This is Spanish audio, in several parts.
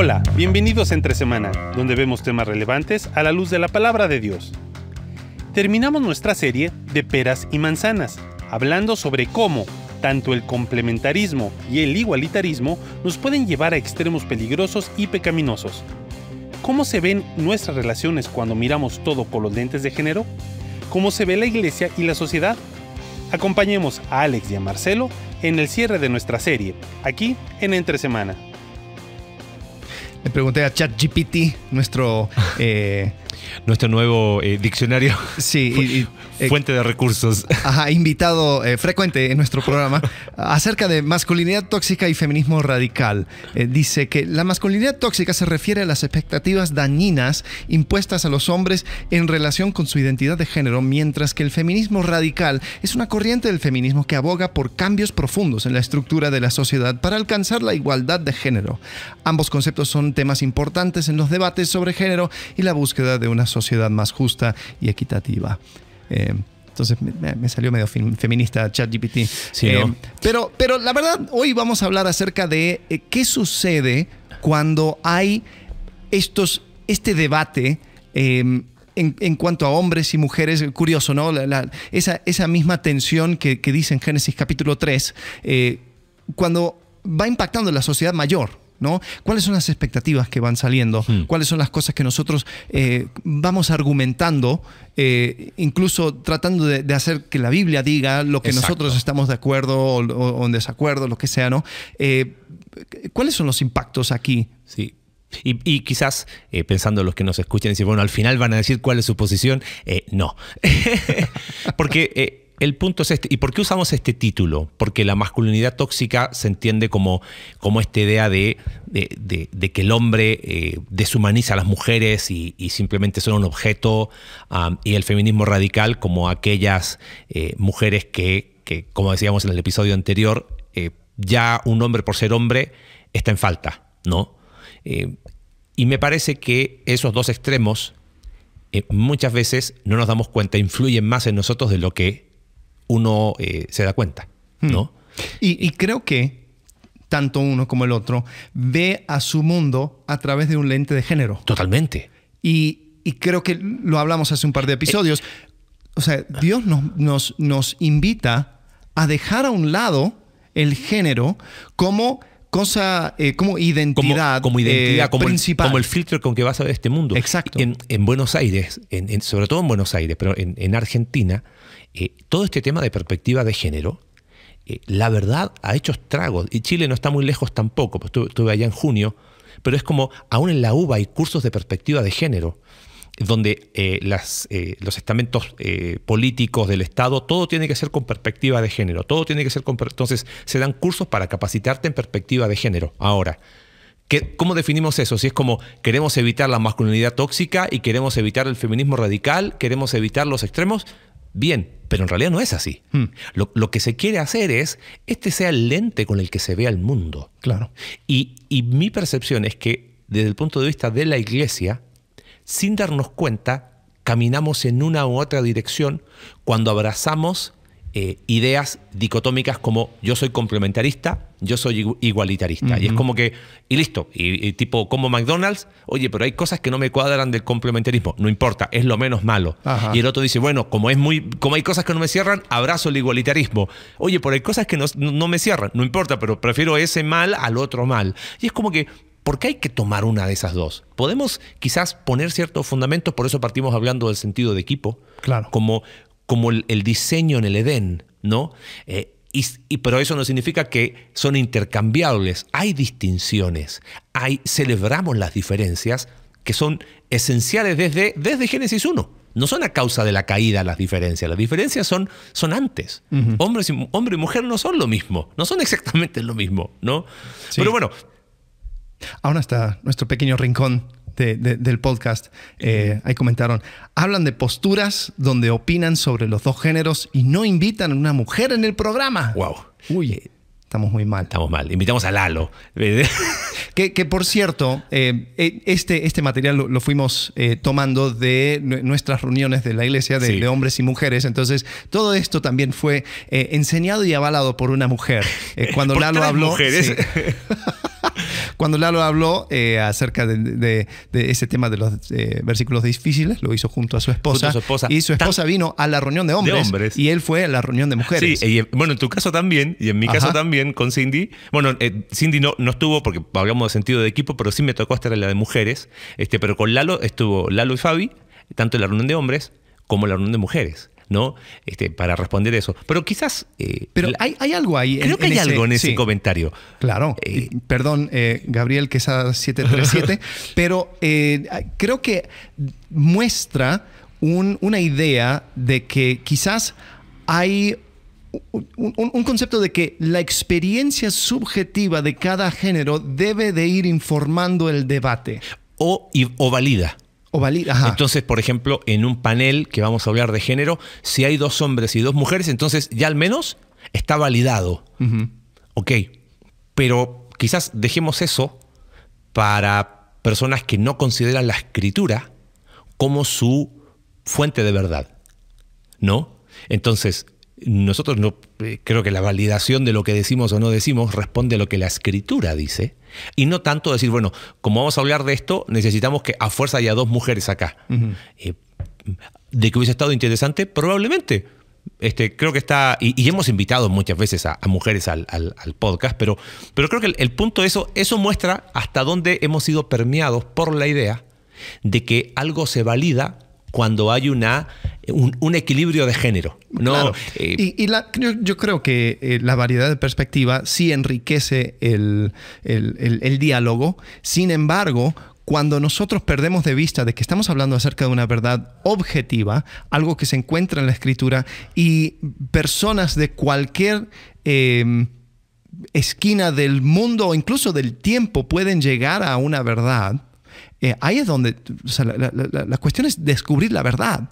Hola, bienvenidos a Entre Semana, donde vemos temas relevantes a la luz de la palabra de Dios. Terminamos nuestra serie de peras y manzanas, hablando sobre cómo tanto el complementarismo y el igualitarismo nos pueden llevar a extremos peligrosos y pecaminosos. ¿Cómo se ven nuestras relaciones cuando miramos todo con los lentes de género? ¿Cómo se ve la iglesia y la sociedad? Acompañemos a Alex y a Marcelo en el cierre de nuestra serie, aquí en Entre Semana. Le pregunté a ChatGPT, nuestro eh, nuestro nuevo eh, diccionario. Sí, fuente de recursos. Eh, ajá, invitado eh, frecuente en nuestro programa acerca de masculinidad tóxica y feminismo radical. dice que la masculinidad tóxica se refiere a las expectativas dañinas impuestas a los hombres en relación con su identidad de género, mientras que el feminismo radical es una corriente del feminismo que aboga por cambios profundos en la estructura de la sociedad para alcanzar la igualdad de género. Ambos conceptos son temas importantes en los debates sobre género y la búsqueda de una sociedad más justa y equitativa. Eh, entonces me, salió medio feminista ChatGPT. Eh, pero, pero la verdad, hoy vamos a hablar acerca de eh, qué sucede cuando hay estos, este debate. Em, en, cuanto a hombres y mujeres, curioso, ¿no? esa, misma tensión que, dice en Génesis capítulo 3, cuando va impactando la sociedad mayor. ¿no? ¿Cuáles son las expectativas que van saliendo? Hmm. ¿Cuáles son las cosas que nosotros eh, vamos argumentando, eh, incluso tratando de, hacer que la Biblia diga lo que nosotros estamos de acuerdo o, en desacuerdo, lo que sea, ¿no? Eh, ¿Cuáles son los impactos aquí? Sí. Y, quizás pensando los que nos escuchan, si bueno, al final van a decir cuál es su posición. no. Porque el punto es este. ¿Y por qué usamos este título? Porque la masculinidad tóxica se entiende como, como esta idea de, que el hombre eh, deshumaniza a las mujeres y, simplemente son un objeto, um, y el feminismo radical como aquellas eh, mujeres que, como decíamos en el episodio anterior, eh, ya un hombre por ser hombre está en falta, ¿no? y me parece que esos dos extremos muchas veces no nos damos cuenta, influyen más en nosotros de lo que uno eh, se da cuenta, hmm. ¿no? Y, creo que tanto uno como el otro ve a su mundo a través de un lente de género. Totalmente. Y, creo que lo hablamos hace un par de episodios. o sea, Dios nos, nos, invita a dejar a un lado el género como cosa, eh, como identidad, como, identidad eh, como principal. El, como el filtro con que vas a ver este mundo. Exacto. En, Buenos Aires, sobre todo en Buenos Aires, pero en, Argentina, eh, todo este tema de perspectiva de género, eh, la verdad ha hecho estragos. Y Chile no está muy lejos tampoco, pues estuve, allá en junio, pero es como, aún en la UBA hay cursos de perspectiva de género donde eh, los estamentos políticos del Estado, todo tiene que ser con perspectiva de género, todo tiene que ser con... Entonces, se dan cursos para capacitarte en perspectiva de género. Ahora, ¿cómo definimos eso? Si es como queremos evitar la masculinidad tóxica y queremos evitar el feminismo radical, queremos evitar los extremos, Bien, pero en realidad no es así. Hmm. Lo, que se quiere hacer es, este sea el lente con el que se vea el mundo. Claro. Y, y mi percepción es que desde el punto de vista de la iglesia, sin darnos cuenta, caminamos en una u otra dirección cuando abrazamos eh, ideas dicotómicas como yo soy complementarista, yo soy igualitarista. Y es como que, y listo, y, tipo como McDonald's, oye, pero hay cosas que no me cuadran del complementarismo, no importa, es lo menos malo. Y el otro dice, bueno, como, es muy, como hay cosas que no me cierran, abrazo el igualitarismo. Oye, pero hay cosas que no, no me cierran, no importa, pero prefiero ese mal al otro mal. Y es como que ¿Por qué hay que tomar una de esas dos? Podemos quizás poner ciertos fundamentos, por eso partimos hablando del sentido de equipo. Claro. Como, como el, diseño en el Edén, ¿no? Eh, y, pero eso no significa que son intercambiables. Hay distinciones, hay, celebramos las diferencias que son esenciales desde, desde Génesis 1. No son a causa de la caída las diferencias, las diferencias son, son antes. hombre y mujer no son lo mismo, no son exactamente lo mismo, ¿no? Pero bueno. Aún está nuestro pequeño rincón del podcast, eh, ahí comentaron, hablan de posturas donde opinan sobre los dos géneros y no invitan a una mujer en el programa. ¡Wow! Uy, estamos muy mal. Estamos mal. Invitamos a Lalo. que, que, por cierto, eh, eh, este, este material lo, fuimos tomando de nuestras reuniones de la iglesia, de, hombres y mujeres. Entonces, todo esto también fue enseñado y avalado por una mujer. cuando Lalo habló... Cuando Lalo habló eh, acerca de, ese tema de los eh, versículos difíciles, lo hizo junto a su esposa. Y su esposa vino a la reunión de hombres, Y él fue a la reunión de mujeres. Sí, y, bueno, en tu caso también, y en mi caso también, con Cindy. Bueno, eh, Cindy no, no estuvo porque hablamos de sentido de equipo, pero sí me tocó estar en la de mujeres. Este, pero con Lalo estuvo Lalo y Fabi, tanto en la reunión de hombres como en la reunión de mujeres. ¿no? Este, para responder eso. Pero quizás. Eh, pero hay, algo ahí. Creo que hay algo en ese comentario. Claro. Eh, Perdón, eh, Gabriel, que es a 737. pero creo que muestra una idea de que quizás hay un, concepto de que la experiencia subjetiva de cada género debe de ir informando el debate. O, o valida. Entonces, por ejemplo, en un panel que vamos a hablar de género, si hay dos hombres y dos mujeres, entonces ya al menos está validado. Ok, pero quizás dejemos eso para personas que no consideran la escritura como su fuente de verdad. ¿No? Entonces, nosotros no eh, creo que la validación de lo que decimos o no decimos responde a lo que la escritura dice. Y no tanto decir, bueno, como vamos a hablar de esto, necesitamos que a fuerza haya dos mujeres acá. Eh, de que hubiese estado interesante, probablemente. Este, creo que está, y, hemos invitado muchas veces a, mujeres al, podcast, pero, pero creo que el, punto de eso, eso muestra hasta dónde hemos sido permeados por la idea de que algo se valida cuando hay una, un, equilibrio de género. Eh, y, yo, creo que eh, la variedad de perspectiva sí enriquece el, diálogo. Sin embargo, cuando nosotros perdemos de vista de que estamos hablando acerca de una verdad objetiva, algo que se encuentra en la escritura, y personas de cualquier em, esquina del mundo o incluso del tiempo pueden llegar a una verdad, eh, ahí es donde la, cuestión es descubrir la verdad.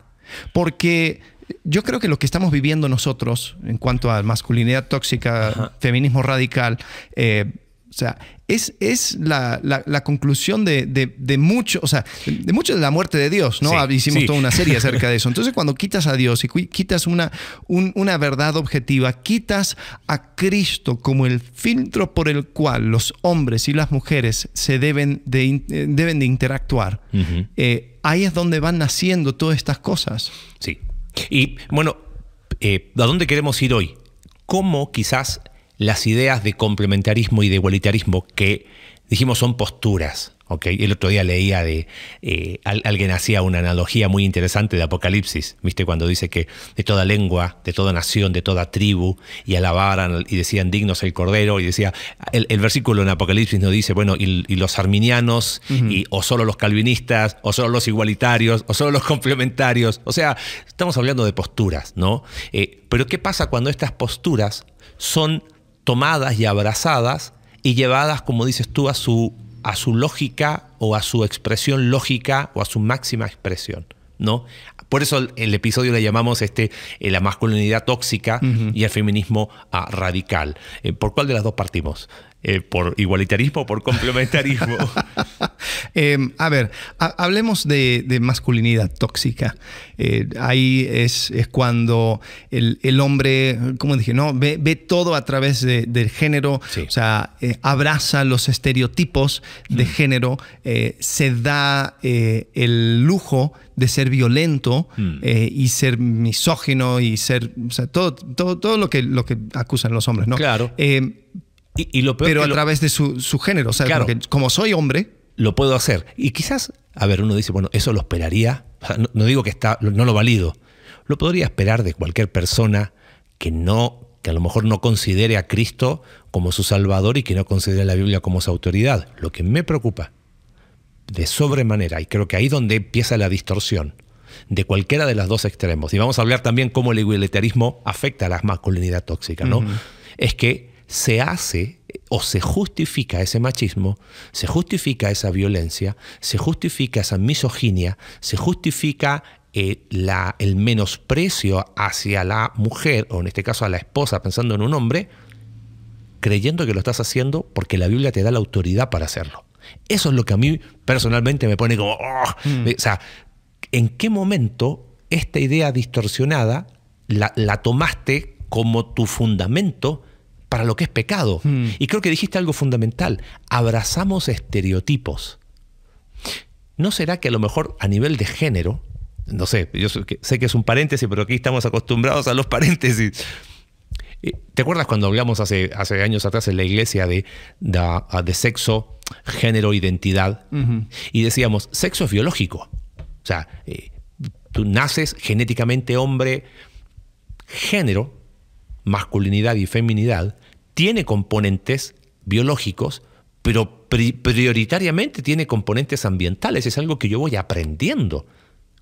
Porque yo creo que lo que estamos viviendo nosotros en cuanto a masculinidad tóxica, feminismo radical, eh, o sea, es, es la, conclusión de, de, mucho, o sea, de mucho de la muerte de Dios, ¿no? Ah, hicimos toda una serie acerca de eso. Entonces, cuando quitas a Dios y quitas una, una verdad objetiva, quitas a Cristo como el filtro por el cual los hombres y las mujeres se deben de, eh, deben de interactuar, eh, ahí es donde van naciendo todas estas cosas. Sí. Y bueno, eh, ¿a dónde queremos ir hoy? ¿Cómo quizás las ideas de complementarismo y de igualitarismo que dijimos son posturas. El otro día leía de eh, alguien hacía una analogía muy interesante de Apocalipsis, ¿viste? Cuando dice que de toda lengua, de toda nación, de toda tribu, y alabaran y decían dignos el Cordero, y decía, el, versículo en Apocalipsis nos dice, bueno, y, los arminianos, o solo los calvinistas, o solo los igualitarios, o solo los complementarios, o sea, estamos hablando de posturas, ¿no? Eh, pero ¿qué pasa cuando estas posturas son tomadas y abrazadas y llevadas, como dices tú, a su, a su lógica o a su expresión lógica o a su máxima expresión, ¿no? Por eso el, episodio le llamamos este, eh, la masculinidad tóxica y el feminismo ah, radical. Eh, ¿Por cuál de las dos partimos? Eh, por igualitarismo o por complementarismo. Em, a ver, hablemos de, masculinidad tóxica. Eh, ahí es, cuando el, hombre, como dije, no ve, todo a través del género, o sea, eh, abraza los estereotipos de mm. género, se da el lujo de ser violento mm. y ser misógino y ser sea, todo, todo, lo, que, lo que acusan los hombres, ¿no? Claro. Pero a través de su, género, o sea, claro, como soy hombre... Lo puedo hacer. Y quizás, a ver, uno dice, bueno, eso lo esperaría, no, digo que está, no lo valido, lo podría esperar de cualquier persona que no que a lo mejor no considere a Cristo como su Salvador y que no considere a la Biblia como su autoridad. Lo que me preocupa de sobremanera, y creo que ahí donde empieza la distorsión de cualquiera de los dos extremos, y vamos a hablar también cómo el igualitarismo afecta a la masculinidad tóxica, ¿no? Es que se hace o se justifica ese machismo, se justifica esa violencia, se justifica esa misoginia, se justifica eh, el menosprecio hacia la mujer, o en este caso a la esposa pensando en un hombre, creyendo que lo estás haciendo porque la Biblia te da la autoridad para hacerlo. Eso es lo que a mí personalmente me pone como, oh". mm. o sea, ¿en qué momento esta idea distorsionada la tomaste como tu fundamento para lo que es pecado. Hmm. Y creo que dijiste algo fundamental. Abrazamos estereotipos. ¿No será que a lo mejor a nivel de género, no sé, yo sé que es un paréntesis, pero aquí estamos acostumbrados a los paréntesis. Eh, ¿Te acuerdas cuando hablamos hace, hace años atrás en la iglesia de, sexo, género, identidad? Y decíamos, sexo es biológico. O sea, eh, tú naces genéticamente hombre, género masculinidad y feminidad, tiene componentes biológicos, pero prioritariamente tiene componentes ambientales. Es algo que yo voy aprendiendo,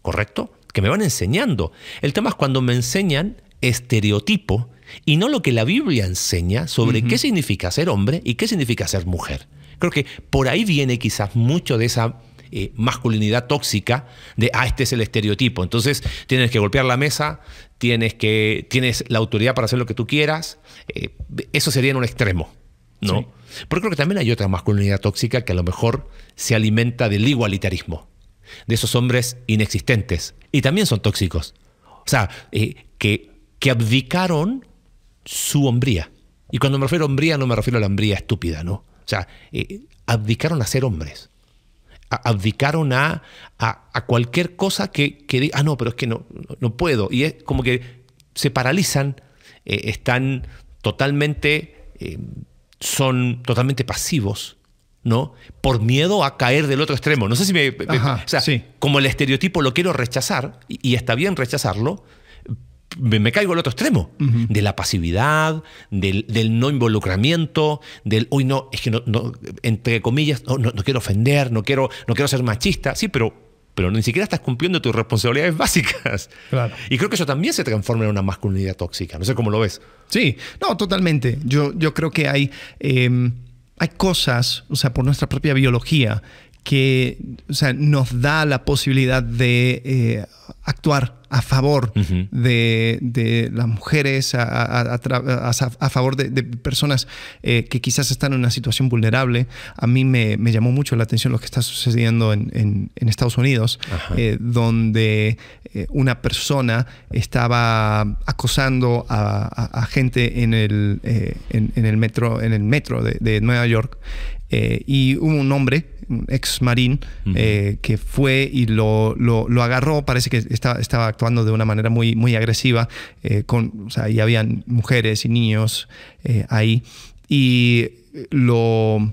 ¿correcto? Que me van enseñando. El tema es cuando me enseñan estereotipo y no lo que la Biblia enseña sobre qué significa ser hombre y qué significa ser mujer. Creo que por ahí viene quizás mucho de esa eh, masculinidad tóxica de, ah, este es el estereotipo. Entonces tienes que golpear la mesa, tienes, que, tienes la autoridad para hacer lo que tú quieras. Eh, eso sería en un extremo, ¿no? Pero creo que también hay otra masculinidad tóxica que a lo mejor se alimenta del igualitarismo, de esos hombres inexistentes. Y también son tóxicos. O sea, eh, que, que abdicaron su hombría. Y cuando me refiero a hombría, no me refiero a la hombría estúpida, ¿no? O sea, abdicaron a ser hombres abdicaron a, a, cualquier cosa que, que ah, no, pero es que no, no puedo. Y es como que se paralizan, eh, están totalmente, eh, son totalmente pasivos, ¿no? Por miedo a caer del otro extremo. No sé si me... o sea, como el estereotipo lo quiero rechazar, y está bien rechazarlo, me, caigo al otro extremo, de la pasividad, del, no involucramiento, del, hoy no, es que no, entre comillas, no, quiero ofender, no quiero, no quiero ser machista, sí, pero, pero ni siquiera estás cumpliendo tus responsabilidades básicas. Y creo que eso también se transforma en una masculinidad tóxica, no sé cómo lo ves. Sí, no, totalmente. Yo, yo creo que hay... Em, hay cosas, o sea, por nuestra propia biología, que sea, nos da la posibilidad de eh, actuar a favor de, las mujeres, a, favor de, personas eh, que quizás están en una situación vulnerable. A mí me, llamó mucho la atención lo que está sucediendo en, Estados Unidos, eh, donde una persona estaba acosando a, gente en el, en, el metro, en el metro de Nueva York eh, y hubo un hombre, un ex marín, eh, que fue y lo, lo, agarró, parece que estaba, estaba actuando de una manera muy, muy agresiva, eh, con, o y habían mujeres y niños ahí, y lo...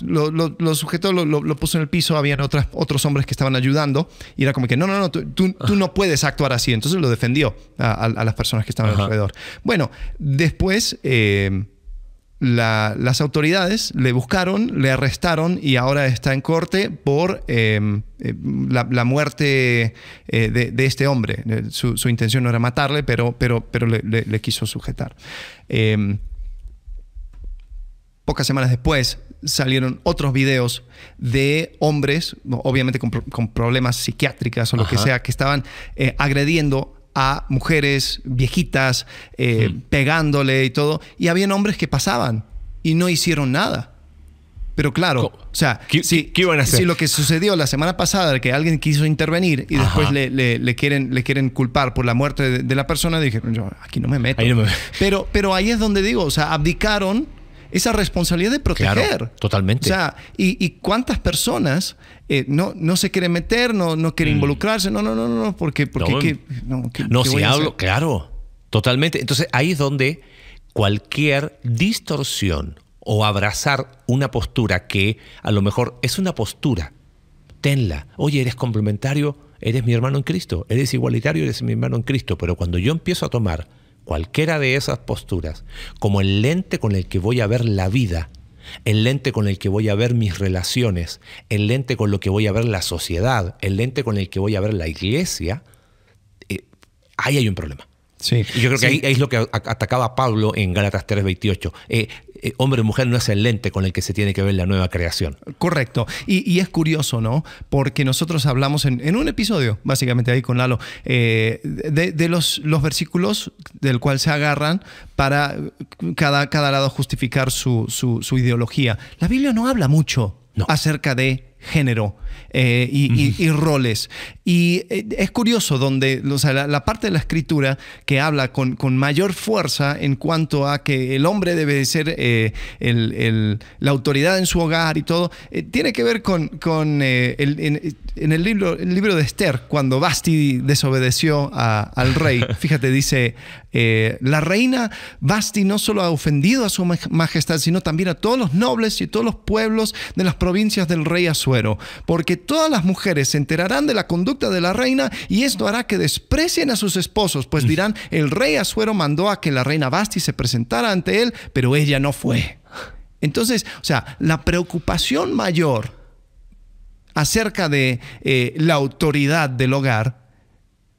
Lo, lo, lo, sujetó, lo, lo, puso en el piso, habían otras, otros hombres que estaban ayudando y era como que, no, no, no, tú, tú, ah. no puedes actuar así. Entonces lo defendió a, las personas que estaban alrededor. Bueno, después las autoridades le buscaron, le arrestaron y ahora está en corte por em, eh, la, muerte eh, de, este hombre. Eh, su, intención no era matarle, pero, pero, pero le, quiso sujetar. Em, pocas semanas después salieron otros videos de hombres, obviamente con, problemas psiquiátricos o lo que sea, que estaban agrediendo a mujeres viejitas eh, pegándole y todo. Y habían hombres que pasaban y no hicieron nada. Pero claro, o sea, si, si, lo que sucedió la semana pasada, que alguien quiso intervenir y después le, quieren, le quieren culpar por la muerte de, la persona, dije, yo aquí no me meto. Pero, pero ahí es donde digo, o sea, abdicaron esa responsabilidad de proteger. totalmente. O sea, y, y cuántas personas eh, no, se quiere meter, no, no quiere mm. involucrarse, no, no, no, no, porque, porque no, no, si hablo, claro, totalmente. Entonces ahí es donde cualquier distorsión o abrazar una postura que a lo mejor es una postura, tenla. Oye, eres complementario, eres mi hermano en Cristo, eres igualitario, eres mi hermano en Cristo, pero cuando yo empiezo a tomar cualquiera de esas posturas como el lente con el que voy a ver la vida, el lente con el que voy a ver mis relaciones, el lente con lo que voy a ver la sociedad, el lente con el que voy a ver la iglesia, eh, ahí hay un problema. Sí, y yo creo que ahí, es lo que atacaba Pablo en Gálatas 3:28. Eh, hombre o mujer no es el lente con el que se tiene que ver la nueva creación. Correcto. Y, es curioso, ¿no? Porque nosotros hablamos en, un episodio, básicamente ahí con Lalo, eh, de, los, versículos del cual se agarran para cada, cada lado justificar su, su, ideología. La Biblia no habla mucho acerca de género eh, y, roles. Y eh, es curioso donde la, parte de la escritura que habla con, con, mayor fuerza en cuanto a que el hombre debe ser eh, la autoridad en su hogar y todo, tiene que ver con, el, en, el, libro, el libro de Esther, cuando Basti desobedeció al rey. Fíjate, dice, la reina Basti no solo ha ofendido a su majestad, sino también a todos los nobles y todos los pueblos de las provincias del rey a su porque todas las mujeres se enterarán de la conducta de la reina y esto hará que desprecien a sus esposos, pues mm. dirán, el rey Azuero mandó a que la reina Basti se presentara ante él, pero ella no fue. Entonces, o sea, la preocupación mayor acerca de eh, la autoridad del hogar,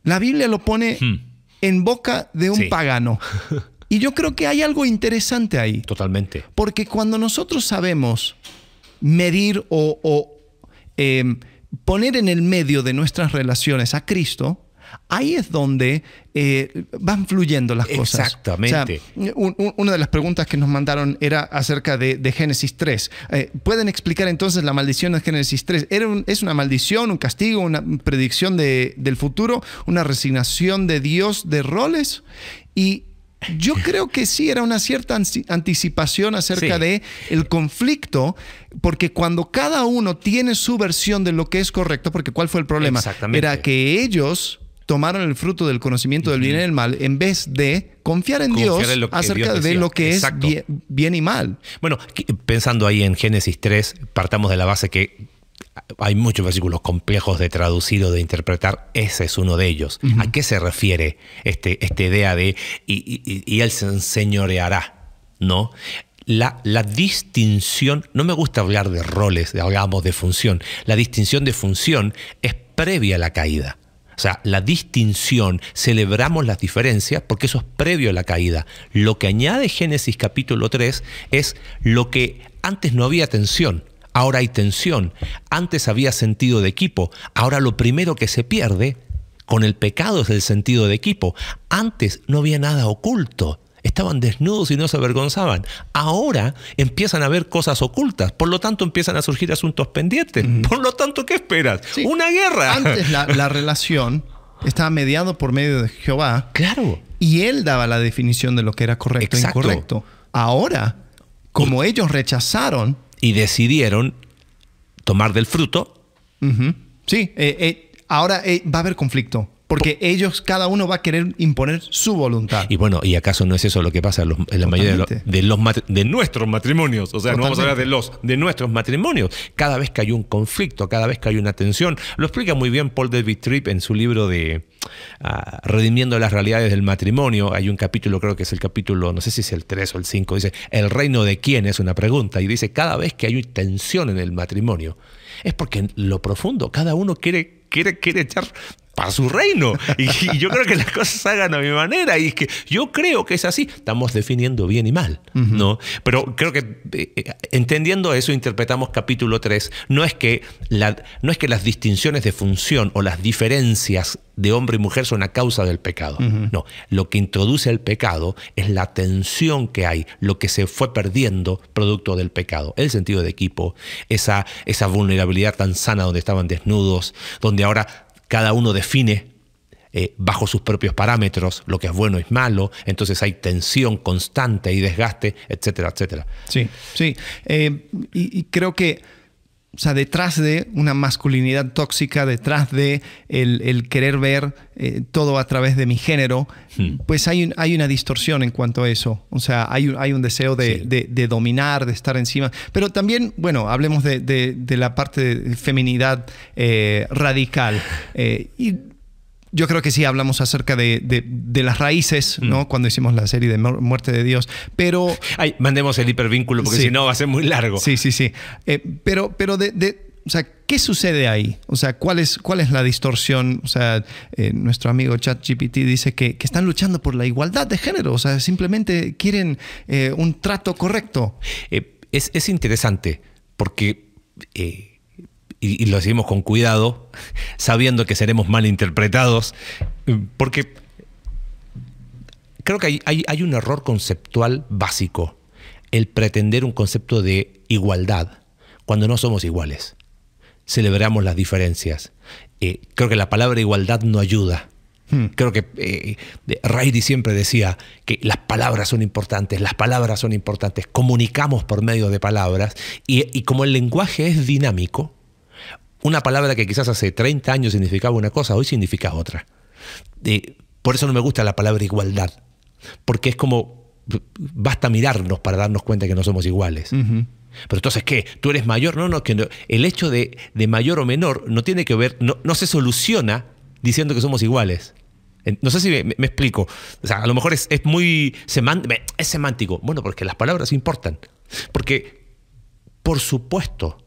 la Biblia lo pone hmm. en boca de un pagano. Y yo creo que hay algo interesante ahí. Totalmente. Porque cuando nosotros sabemos medir o, Em, poner en el medio de nuestras relaciones a Cristo, ahí es donde eh, van fluyendo las cosas. Exactamente. una de las preguntas que nos mandaron era acerca de, de Génesis 3. Eh, ¿Pueden explicar entonces la maldición de Génesis 3? ¿Era ¿Es una maldición, un castigo, una predicción del futuro, una resignación de Dios de roles? Y yo creo que sí, era una cierta anticipación acerca del de el conflicto, porque cuando cada uno tiene su versión de lo que es correcto, porque ¿cuál fue el problema? Era que ellos tomaron el fruto del conocimiento del bien y el mal en vez de confiar en Dios acerca de lo que es bien y mal. Bueno, pensando ahí en Génesis 3, partamos de la base que hay muchos versículos complejos de traducir o de interpretar, ese es uno de ellos. ¿A qué se refiere este, esta idea de y, él se enseñoreará? ¿No? La, la, distinción, no me gusta hablar de roles, hablamos de función, la distinción de función es previa a la caída. O sea, la distinción, celebramos las diferencias porque eso es previo a la caída. Lo que añade Génesis capítulo 3 es lo que antes no había tensión ahora hay tensión, antes había sentido de equipo, ahora lo primero que se pierde con el pecado es el sentido de equipo. Antes no había nada oculto, estaban desnudos y no se avergonzaban. Ahora empiezan a ver cosas ocultas, por lo tanto empiezan a surgir asuntos pendientes. Por lo tanto, ¿qué esperas? Una guerra. Antes la, relación estaba mediada por medio de Jehová. Claro. Y él daba la definición de lo que era correcto e incorrecto. Ahora, como ellos rechazaron y decidieron tomar del fruto. Sí, eh, eh, ahora eh, va a haber conflicto. Porque ellos, cada uno va a querer imponer su voluntad. Y bueno, ¿y acaso no es eso lo que pasa en la mayoría de, los, de, nuestros matrimonios? O sea, no vamos a hablar de los, de nuestros matrimonios. Cada vez que hay un conflicto, cada vez que hay una tensión, lo explica muy bien Paul David Tripp en su libro de ah, Redimiendo las realidades del matrimonio. Hay un capítulo, creo que es el capítulo, no sé si es el 3 o el 5, dice, ¿el reino de quién? Es una pregunta. Y dice, cada vez que hay tensión en el matrimonio, es porque en lo profundo cada uno quiere quiere, quiere echar para su reino. Y, yo creo que las cosas se hagan a mi manera. Y es que yo creo que es así. Estamos definiendo bien y mal, ¿no? Pero creo que eh, entendiendo eso, interpretamos capítulo 3. No es, que la, no es que las distinciones de función o las diferencias de hombre y mujer son a causa del pecado. No, lo que introduce el pecado es la tensión que hay, lo que se fue perdiendo producto del pecado. El sentido de equipo, esa, esa vulnerabilidad tan sana donde estaban desnudos, donde ahora cada uno define eh, bajo sus propios parámetros, lo que es bueno es malo, entonces hay tensión constante y desgaste, etcétera, etcétera. Sí, sí. Eh, y creo que o sea, detrás de una masculinidad tóxica, detrás de el, querer ver eh, todo a través de mi género, hmm. pues hay, hay una distorsión en cuanto a eso. O sea, hay un, hay un deseo de, dominar, de estar encima. Pero también, bueno, hablemos de, la parte de feminidad eh, radical. Eh, y yo creo que sí hablamos acerca de, las raíces, mm. ¿no? Cuando hicimos la serie de Muerte de Dios, pero... Ay, mandemos el hipervínculo porque si no va a ser muy largo. Sí, sí, sí. Eh, pero, pero de, o sea, ¿qué sucede ahí? O sea, ¿cuál es, cuál es la distorsión? O sea, eh, nuestro amigo ChatGPT dice que, están luchando por la igualdad de género, o sea, simplemente quieren eh, un trato correcto. es, es, interesante porque y, lo decimos con cuidado, sabiendo que seremos mal interpretados, eh, porque creo que hay, un error conceptual básico, el pretender un concepto de igualdad, cuando no somos iguales. Celebramos las diferencias. Eh, creo que la palabra igualdad no ayuda. Hmm. Creo que eh, eh siempre decía que las palabras son importantes, las palabras son importantes, comunicamos por medio de palabras y como el lenguaje es dinámico, una palabra que quizás hace 30 años significaba una cosa, hoy significa otra. por eso no me gusta la palabra igualdad, porque es como, basta mirarnos para darnos cuenta que no somos iguales. Pero entonces, ¿qué? ¿Tú eres mayor? No, no, que el hecho de, mayor o menor no tiene que ver, no, se soluciona diciendo que somos iguales. No sé si me, explico. O sea, a lo mejor es, muy semántico. Bueno, porque las palabras importan. Porque, por supuesto,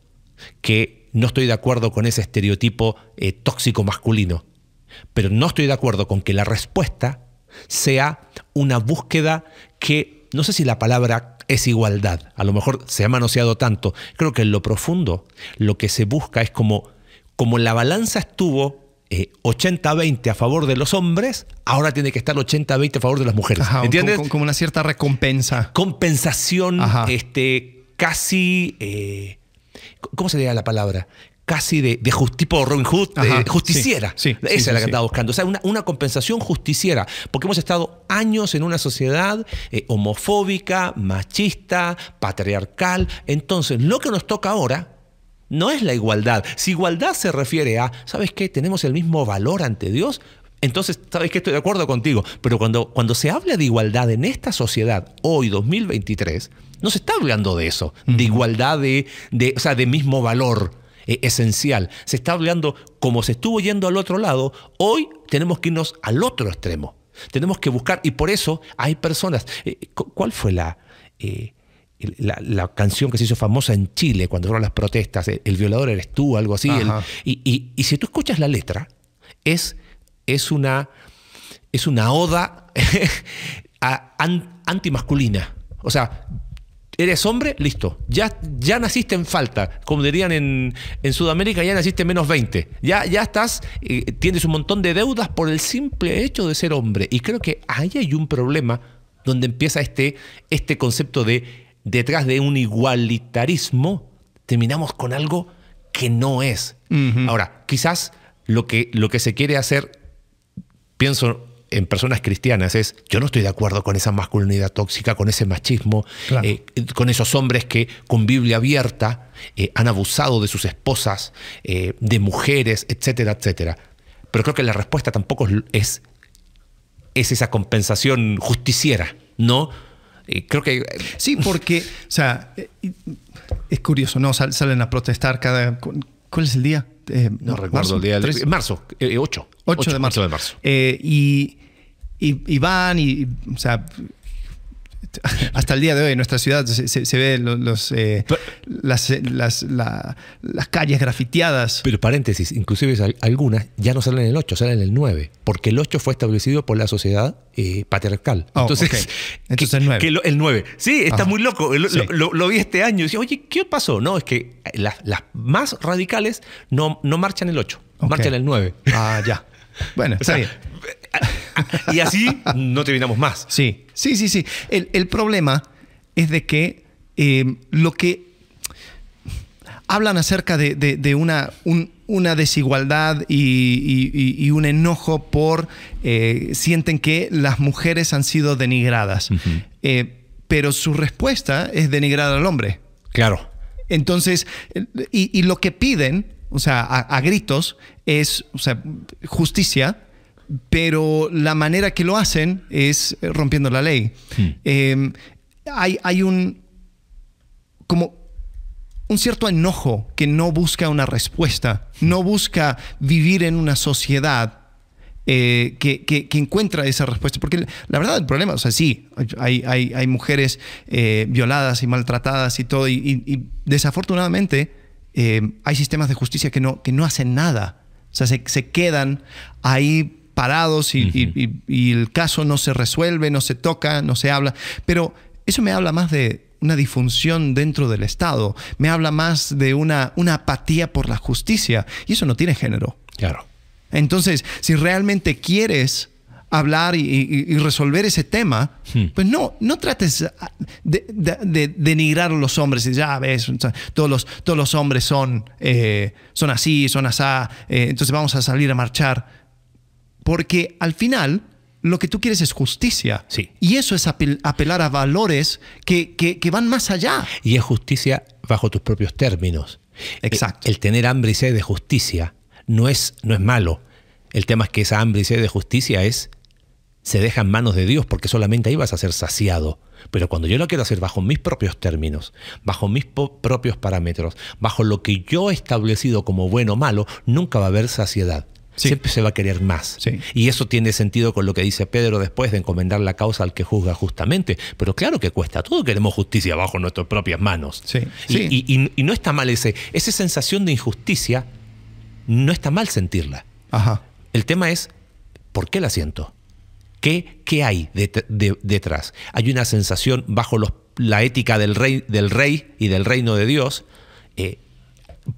que no estoy de acuerdo con ese estereotipo eh, tóxico masculino, pero no estoy de acuerdo con que la respuesta sea una búsqueda que, no sé si la palabra es igualdad, a lo mejor se ha manoseado tanto, creo que en lo profundo lo que se busca es como, como la balanza estuvo 80-20 eh, a favor de los hombres, ahora tiene que estar 80-20 a favor de las mujeres. ¿Entiendes? Como, una cierta recompensa. Compensación este, casi eh, ¿cómo se da la palabra? Casi de, de tipo justiciera. Esa es la que estaba buscando. O sea, una, compensación justiciera. Porque hemos estado años en una sociedad eh, homofóbica, machista, patriarcal. Entonces, lo que nos toca ahora no es la igualdad. Si igualdad se refiere a, ¿sabes qué? Tenemos el mismo valor ante Dios. Entonces, sabes qué? estoy de acuerdo contigo, pero cuando, cuando se habla de igualdad en esta sociedad, hoy 2023, no se está hablando de eso, de igualdad de, de o sea, de mismo valor eh, esencial. Se está hablando, como se estuvo yendo al otro lado, hoy tenemos que irnos al otro extremo. Tenemos que buscar, y por eso hay personas. Eh, ¿Cuál fue eh, la, la, canción que se hizo famosa en Chile cuando fueron las protestas? El, violador eres tú, algo así. y, si tú escuchas la letra, es, es, una, es una oda antimasculina. O sea, eres hombre, listo. Ya, ya naciste en falta. Como dirían en, en Sudamérica, ya naciste menos 20. Ya, ya estás, eh, tienes un montón de deudas por el simple hecho de ser hombre. Y creo que ahí hay un problema donde empieza este, este concepto de detrás de un igualitarismo, terminamos con algo que no es. Ahora, quizás lo que, lo que se quiere hacer, pienso en personas cristianas es, yo no estoy de acuerdo con esa masculinidad tóxica, con ese machismo, eh, con esos hombres que con Biblia abierta eh, han abusado de sus esposas, eh, de mujeres, etcétera, etcétera. Pero creo que la respuesta tampoco es, es esa compensación justiciera, ¿no? creo que... Sí, porque, o sea, es curioso, ¿no? salen a protestar cada... ¿Cuál es el día? no, recuerdo el día del, marzo, 8, 8, de marzo. de marzo. y y, y van y, o sea, hasta el día de hoy en nuestra ciudad se, se, ven los, eh, las, eh, las, calles grafiteadas. Pero paréntesis, inclusive algunas ya no salen en el 8, salen en el 9, porque el 8 fue establecido por la sociedad eh, patriarcal. Oh, Entonces, Entonces el 9. el 9. Sí, está muy loco. Lo, vi este año y decía, oye, ¿qué pasó? No, es que las, más radicales no, no marchan el 8, marchan el 9. Ah, ya. Bueno, y así no terminamos más. Sí, sí, sí, sí. El, problema es de que em, lo que hablan acerca de, una, una desigualdad y, un enojo por eh, sienten que las mujeres han sido denigradas. Eh, pero su respuesta es denigrar al hombre. Claro. Entonces, y, lo que piden, o sea, a, a gritos, es o sea, justicia pero la manera que lo hacen es eh, rompiendo la ley. Hmm. Em, hay, hay un, como un cierto enojo que no busca una respuesta, no busca vivir en una sociedad eh, que, encuentra esa respuesta. Porque la verdad, el problema, o sea, sí, hay, mujeres eh, violadas y maltratadas y todo, y, desafortunadamente hay sistemas de justicia que no, que no hacen nada. O sea, se, se quedan ahí parados y, el caso no se resuelve, no se toca, no se habla. Pero eso me habla más de una disfunción dentro del Estado, me habla más de una, apatía por la justicia y eso no tiene género. Claro. Entonces, si realmente quieres hablar y, resolver ese tema, hmm. pues no, no trates de, denigrar a los hombres y ya ah, ves, todos los, todos los hombres son, eh, son así, son asá, eh, entonces vamos a salir a marchar. Porque al final, lo que tú quieres es justicia. Y eso es apelar a valores que, van más allá. Y es justicia bajo tus propios términos. Exacto. El, tener hambre y sed de justicia no es, no es malo. El tema es que esa hambre y sed de justicia es se deja en manos de Dios porque solamente ahí vas a ser saciado. Pero cuando yo lo quiero hacer bajo mis propios términos, bajo mis propios parámetros, bajo lo que yo he establecido como bueno o malo, nunca va a haber saciedad. Siempre se va a querer más. Y eso tiene sentido con lo que dice Pedro después de encomendar la causa al que juzga justamente. Pero claro que cuesta. Todos queremos justicia bajo nuestras propias manos. Y, no está mal ese. Esa sensación de injusticia no está mal sentirla. El tema es, ¿por qué la siento? ¿Qué, hay detrás? Hay una sensación bajo la ética del rey, del rey y del reino de Dios. Eh,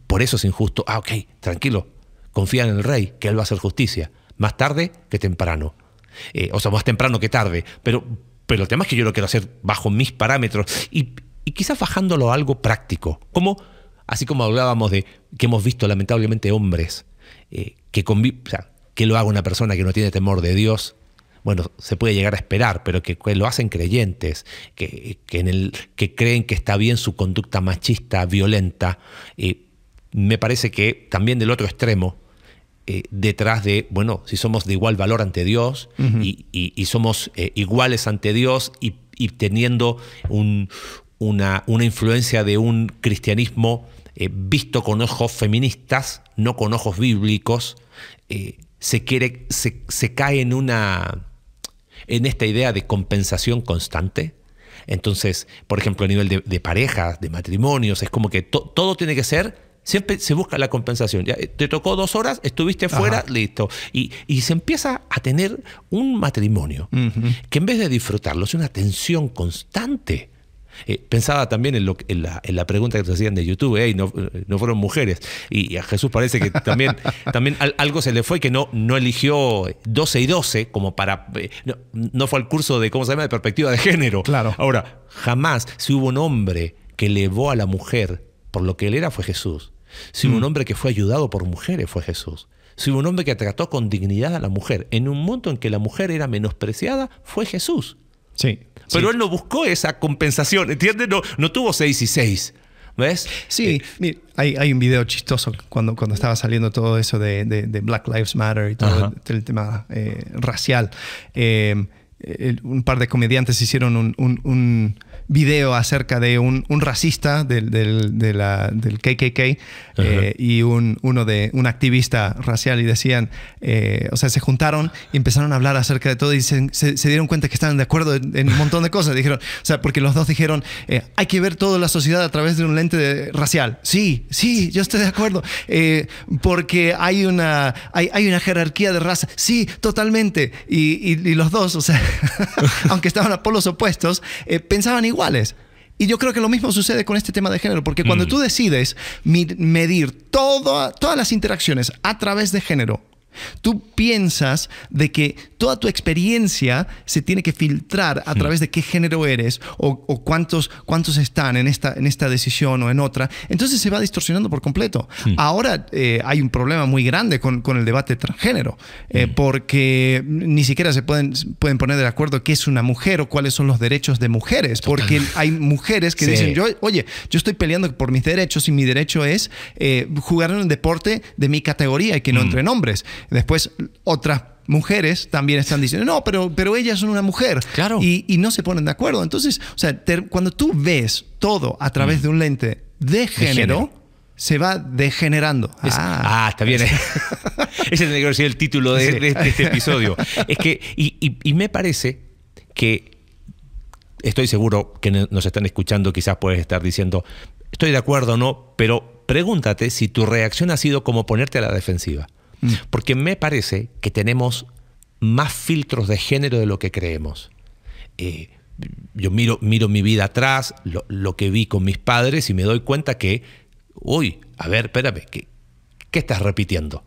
por eso es injusto. Ah, ok, tranquilo, confían en el rey, que él va a hacer justicia, más tarde que temprano. Eh, o sea, más temprano que tarde, pero, pero el tema es que yo lo quiero hacer bajo mis parámetros y, y quizás bajándolo a algo práctico, como así como hablábamos de que hemos visto lamentablemente hombres eh, que, o que lo haga una persona que no tiene temor de Dios, bueno, se puede llegar a esperar, pero que, lo hacen creyentes, que, en el, que creen que está bien su conducta machista, violenta, eh, me parece que también del otro extremo eh, detrás de, bueno, si somos de igual valor ante Dios y, somos eh, iguales ante Dios y, teniendo una, una, influencia de un cristianismo eh, visto con ojos feministas, no con ojos bíblicos, se, quiere, se, cae en, una, en esta idea de compensación constante. Entonces, por ejemplo, a nivel de, parejas, de matrimonios, es como que todo tiene que ser Siempre se busca la compensación. Ya, eh, te tocó dos horas, estuviste fuera, listo. Y, se empieza a tener un matrimonio que en vez de disfrutarlo es una tensión constante. Eh, pensaba también en, lo, en, la, en, la, pregunta que te hacían de YouTube, eh, no, fueron mujeres. Y, a Jesús parece que también, también algo se le fue que no, no eligió 12 y 12 como para... no, fue al curso de, ¿cómo se llama?, de perspectiva de género. Claro. Ahora, jamás si hubo un hombre que elevó a la mujer por lo que él era fue Jesús. Si un mm. hombre que fue ayudado por mujeres fue Jesús. Si un hombre que trató con dignidad a la mujer en un mundo en que la mujer era menospreciada fue Jesús. Sí. Pero él no buscó esa compensación, ¿entiendes? No, no tuvo seis y seis. ¿Ves? Sí, eh, hay, un video chistoso cuando, cuando estaba saliendo todo eso de, Black Lives Matter y todo el, tema eh, racial. Eh, un par de comediantes hicieron un video acerca de un, racista del, del, del KKK eh, y un, uno de, un activista racial y decían, eh, o sea, se juntaron y empezaron a hablar acerca de todo y se, dieron cuenta que estaban de acuerdo en, un montón de cosas. Dijeron, o sea, porque los dos dijeron, eh, hay que ver toda la sociedad a través de un lente racial. Sí, sí, yo estoy de acuerdo. porque hay una, hay, hay, una jerarquía de raza. Sí, totalmente. Y, los dos, o sea, aunque estaban a polos opuestos, pensaban igual y yo creo que lo mismo sucede con este tema de género, porque cuando mm. tú decides medir todas las interacciones a través de género, Tú piensas de que toda tu experiencia se tiene que filtrar a través de qué género eres o, cuántos, cuántos están en esta, en esta decisión o en otra. Entonces se va distorsionando por completo. Ahora eh, hay un problema muy grande con, el debate transgénero eh, porque ni siquiera se pueden, pueden poner de acuerdo qué es una mujer o cuáles son los derechos de mujeres. Porque hay mujeres que dicen, yo, oye, yo estoy peleando por mis derechos y mi derecho es eh, jugar en el deporte de mi categoría y que no mm. entre entren hombres. Después otras mujeres también están diciendo, no, pero, pero son una mujer. Claro. Y, no se ponen de acuerdo. Entonces, sea, cuando tú ves todo a través mm. de un lente de género, se va degenerando. Ah. ah. está bien. ¿eh? Ese tendría que el título de, este episodio. Es que, y me parece que estoy seguro que nos están escuchando, quizás puedes estar diciendo, estoy de acuerdo o no, pero pregúntate si tu reacción ha sido como ponerte a la defensiva. Mm. Porque me parece que tenemos más filtros de género de lo que creemos. Eh, yo miro, miro, mi vida atrás, lo, que vi con mis padres y me doy cuenta que, uy, a ver, espérame, ¿qué, estás repitiendo?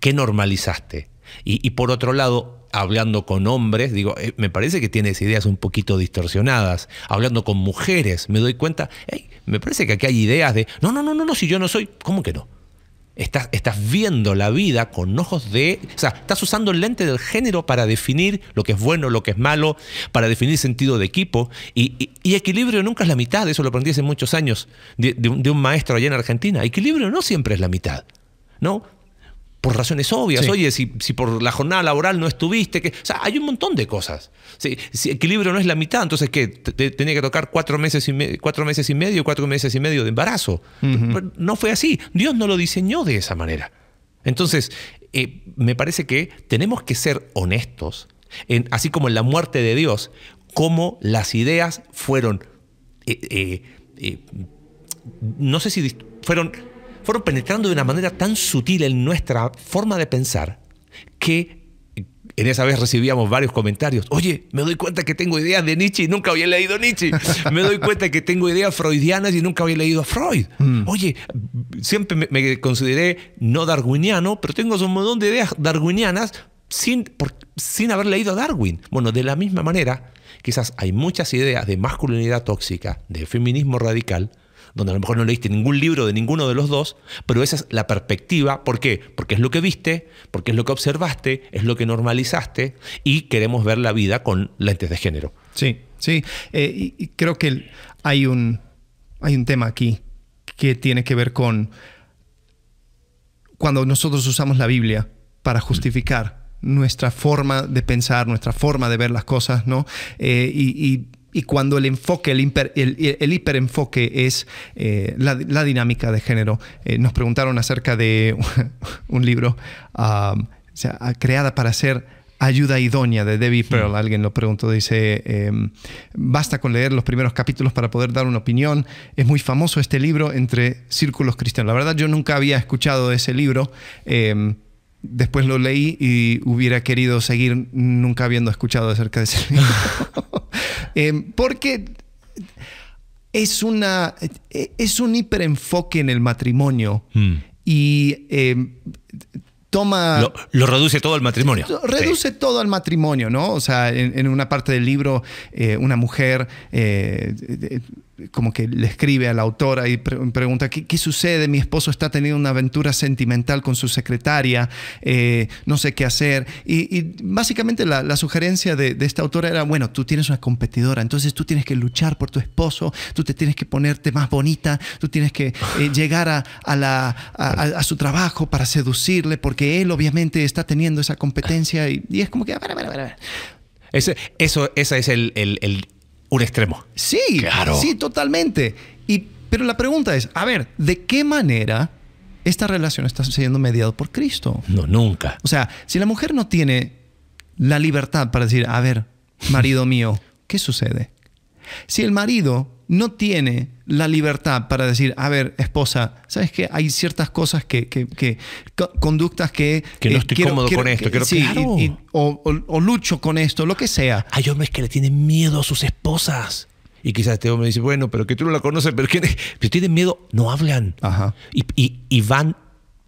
¿Qué normalizaste? Y, por otro lado, hablando con hombres, digo, eh, me parece que tienes ideas un poquito distorsionadas. Hablando con mujeres, me doy cuenta, me parece que aquí hay ideas de, no, no, no, no, no, si yo no soy, ¿cómo que no? Estás, viendo la vida con ojos de... O sea, estás usando el lente del género para definir lo que es bueno, lo que es malo, para definir sentido de equipo. Y, equilibrio nunca es la mitad, eso lo aprendí hace muchos años de, un, de, un, maestro allá en Argentina. Equilibrio no siempre es la mitad. ¿no? por razones obvias. Oye, si, por la jornada laboral no estuviste, que, o sea, hay un montón de cosas. Si, el equilibrio no es la mitad, entonces que tenía que tocar cuatro meses y meses y medio, cuatro meses y medio de embarazo. no fue así. Dios no lo diseñó de esa manera. Entonces, eh, me parece que tenemos que ser honestos, así como en la muerte de Dios, cómo las ideas fueron, eh, eh, no sé si fueron fueron penetrando de una manera tan sutil en nuestra forma de pensar que en esa vez recibíamos varios comentarios. Oye, me doy cuenta que tengo ideas de Nietzsche y nunca había leído Nietzsche. Me doy cuenta que tengo ideas freudianas y nunca había leído a Freud. Mm. Oye, siempre me, consideré no darwiniano, pero tengo un montón de ideas darwinianas sin, sin haber leído a Darwin. Bueno, de la misma manera, quizás hay muchas ideas de masculinidad tóxica, de feminismo radical, donde a lo mejor no leíste ningún libro de ninguno de los dos, pero esa es la perspectiva. ¿Por qué? Porque es lo que viste, porque es lo que observaste, es lo que normalizaste y queremos ver la vida con lentes de género. Sí, sí. Eh, y, creo que hay un, hay un tema aquí que tiene que ver con cuando nosotros usamos la Biblia para mm. justificar nuestra forma de pensar, nuestra forma de ver las cosas, ¿no? Eh, y y cuando el enfoque, el, el, hiperenfoque es eh, la, dinámica de género. Eh, nos preguntaron acerca de un libro um, creada para ser ayuda idónea de Debbie Pearl. Alguien lo preguntó, dice, em, basta con leer los primeros capítulos para poder dar una opinión. Es muy famoso este libro entre círculos cristianos. La verdad yo nunca había escuchado ese libro em, después lo leí y hubiera querido seguir nunca habiendo escuchado acerca de ese libro. Eh, porque es, una, eh, es un hiperenfoque en el matrimonio hmm. y eh, toma... Lo, reduce todo al matrimonio. Reduce todo al matrimonio, ¿no? O sea, en, una parte del libro, una mujer como que le escribe a la autora y pregunta, ¿qué, sucede? Mi esposo está teniendo una aventura sentimental con su secretaria, eh, no sé qué hacer. Y, básicamente la, sugerencia de, de, esta autora era, bueno, tú tienes una competidora, entonces tú tienes que luchar por tu esposo, tú te tienes que ponerte más bonita, tú tienes que eh, llegar a, la, a, su trabajo para seducirle, porque él obviamente está teniendo esa competencia y, es como que, a ver, a ver, ver. Ese, eso, es el un extremo. Sí, claro. sí, totalmente. Y, pero la pregunta es, a ver, ¿de qué manera esta relación está siendo mediada por Cristo? No, nunca. O sea, si la mujer no tiene la libertad para decir, a ver, marido mío, ¿qué sucede? Si el marido no tiene la libertad para decir, a ver, esposa, ¿sabes qué? Hay ciertas cosas que, conductas que... Que no eh, estoy cómodo con esto, que o, lucho con esto, lo que sea. Hay hombres que le tienen miedo a sus esposas. Y quizás este hombre dice, bueno, pero que tú no la conoces, pero que si tienen miedo, no hablan. Ajá. y, y van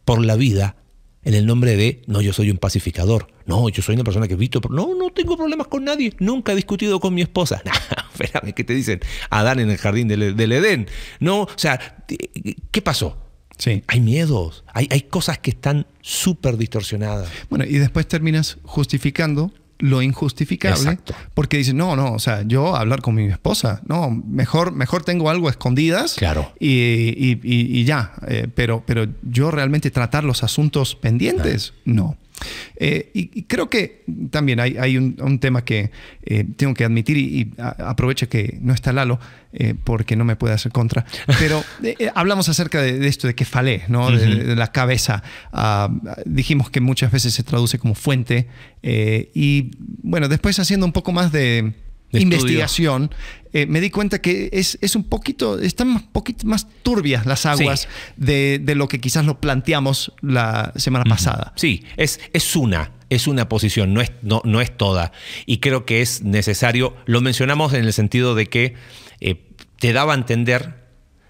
por la vida en el nombre de, no, yo soy un pacificador. No, yo soy una persona que visto. No, no tengo problemas con nadie. Nunca he discutido con mi esposa. espérame, ¿qué te dicen? Adán en el jardín del, e, Edén. No, o sea, eh, ¿qué pasó? Hay miedos, hay, hay cosas que están súper distorsionadas. Bueno, y después terminas justificando lo injustificable Exacto. porque dices, no, no, o sea, yo hablar con mi esposa, no, mejor, mejor tengo algo escondidas claro. y, ya, eh, pero, pero yo realmente tratar los asuntos pendientes, no. Eh, y, creo que también hay, un, tema que eh, tengo que admitir y, aprovecho que no está Lalo eh, porque no me puede hacer contra, pero hablamos acerca de, esto de que falé, ¿no? de, la cabeza. Ah, dijimos que muchas veces se traduce como fuente y bueno, después haciendo un poco más de investigación, eh, me di cuenta que es, un poquito, están un poquito más turbias las aguas de, lo que quizás lo planteamos la semana pasada. Sí, es, es una es una posición, no es, no, es toda. Y creo que es necesario, lo mencionamos en el sentido de que eh, te daba a entender,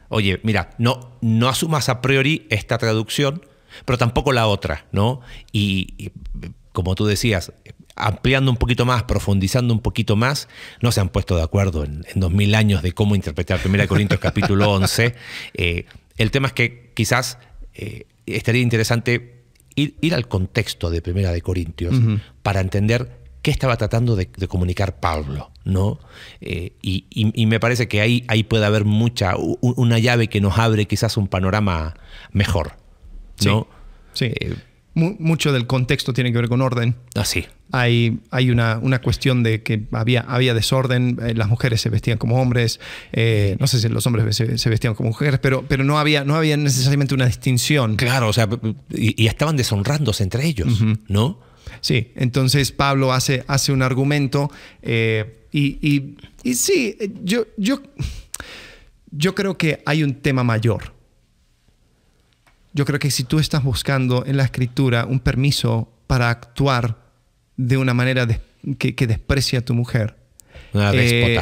oye, mira, no, no asumas a priori esta traducción, pero tampoco la otra, ¿no? y como tú decías, ampliando un poquito más, profundizando un poquito más, no se han puesto de acuerdo en, dos mil años de cómo interpretar 1 Corintios capítulo 11. Eh, el tema es que quizás eh, estaría interesante ir, al contexto de Primera de Corintios para entender qué estaba tratando de, comunicar Pablo, ¿no? Eh, y, me parece que ahí, ahí puede haber mucha, una llave que nos abre quizás un panorama mejor, Sí. Mucho del contexto tiene que ver con orden. Así. Ah, hay, una, cuestión de que había, había desorden, eh, las mujeres se vestían como hombres, eh, no sé si los hombres se, vestían como mujeres, pero, pero no, había, no había necesariamente una distinción. Claro, o sea, y, estaban deshonrándose entre ellos, ¿no? Sí, entonces Pablo hace, hace un argumento eh, y, y, sí, yo, yo, yo creo que hay un tema mayor. Yo creo que si tú estás buscando en la escritura un permiso para actuar de una manera que, desprecia a tu mujer. Una eh,